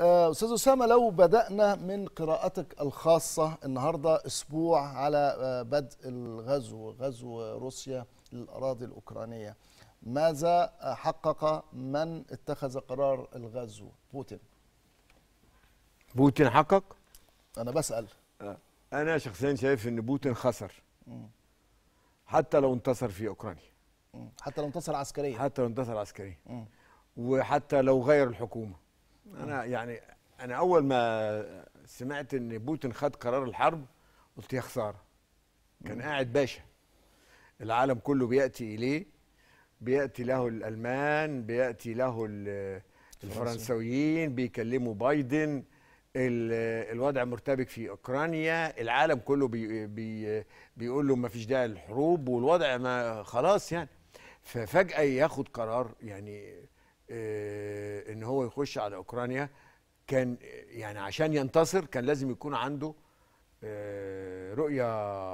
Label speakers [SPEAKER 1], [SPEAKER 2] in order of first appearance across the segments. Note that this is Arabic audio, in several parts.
[SPEAKER 1] آه، استاذ اسامه لو بدانا من قراءتك الخاصه النهارده اسبوع على آه، بدء الغزو غزو روسيا للاراضي الاوكرانيه ماذا حقق من اتخذ قرار الغزو بوتين
[SPEAKER 2] بوتين حقق
[SPEAKER 1] انا بسال آه،
[SPEAKER 2] انا شخصيا شايف ان بوتين خسر حتى لو انتصر في اوكرانيا حتى لو انتصر عسكريا حتى لو انتصر عسكريا وحتى لو غير الحكومه انا يعني انا اول ما سمعت ان بوتين خد قرار الحرب قلت يا خساره كان قاعد باشا العالم كله بياتي اليه بياتي له الالمان بياتي له الفرنسويين بيكلموا بايدن الوضع مرتبك في اوكرانيا العالم كله بي بي بيقول له ما فيش داعي للحروب والوضع ما خلاص يعني ففجاه ياخد قرار يعني آه، ان هو يخش على اوكرانيا كان يعني عشان ينتصر كان لازم يكون عنده آه، رؤيه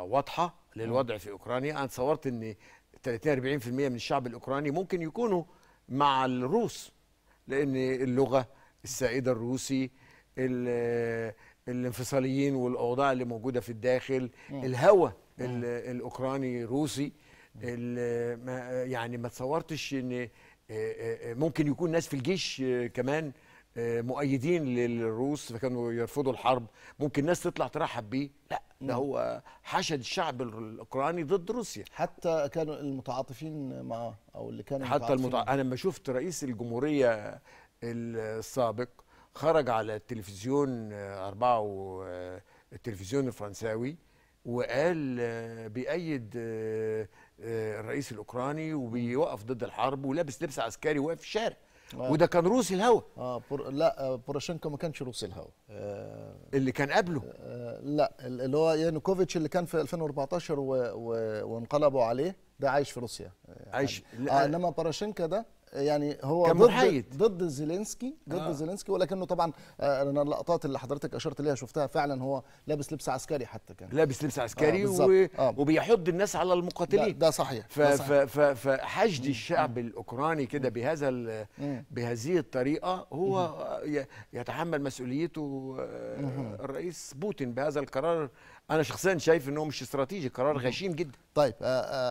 [SPEAKER 2] واضحه للوضع في اوكرانيا انا تصورت ان 30 40% من الشعب الاوكراني ممكن يكونوا مع الروس لان اللغه السائده الروسي آه، الانفصاليين والاوضاع اللي موجوده في الداخل الهوى الاوكراني روسي يعني ما تصورتش ان آه، آه، آه، ممكن يكون ناس في الجيش كمان مؤيدين للروس فكانوا يرفضوا الحرب ممكن ناس تطلع ترحب بيه لا ده هو حشد الشعب الاوكراني ضد روسيا
[SPEAKER 1] حتى كانوا المتعاطفين معاه او اللي كانوا حتى المتع...
[SPEAKER 2] انا لما شفت رئيس الجمهوريه السابق خرج على التلفزيون أربعة التلفزيون الفرنساوي وقال آه، بيأيد آه، آه، الرئيس الاوكراني وبيوقف ضد الحرب ولابس لبس عسكري واقف في الشارع
[SPEAKER 1] وده كان روسي الهوا اه بور... لا بوراشينكو ما كانش روسي الهوا آه اللي كان قبله آه لا اللي هو يانوكوفيتش اللي كان في 2014 و... و... وانقلبوا عليه ده عايش في روسيا يعني عايش آه انما باراشينكا ده يعني هو كان ضد محايد. ضد زيلينسكي ضد آه. زيلينسكي ولكنه طبعا آه، انا اللقطات اللي حضرتك اشرت ليها شفتها فعلا هو لابس لبس عسكري حتى كان
[SPEAKER 2] لابس لبس آه، عسكري آه و...
[SPEAKER 1] آه. وبيحض الناس على المقاتلين ده, ده صحيح, ف... ده صحيح.
[SPEAKER 2] ف... فحشد الشعب الاوكراني كده بهذا ال... بهذه الطريقه هو مم. يتحمل مسؤوليته آه، الرئيس بوتين بهذا القرار انا شخصيا شايف ان هو مش استراتيجي قرار غشيم
[SPEAKER 1] جدا طيب آه آه